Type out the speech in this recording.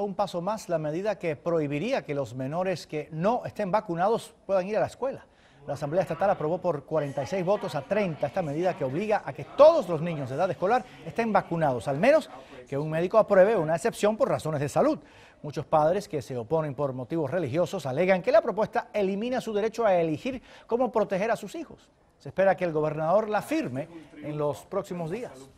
un paso más la medida que prohibiría que los menores que no estén vacunados puedan ir a la escuela. La Asamblea Estatal aprobó por 46 votos a 30 esta medida que obliga a que todos los niños de edad escolar estén vacunados, al menos que un médico apruebe una excepción por razones de salud. Muchos padres que se oponen por motivos religiosos alegan que la propuesta elimina su derecho a elegir cómo proteger a sus hijos. Se espera que el gobernador la firme en los próximos días.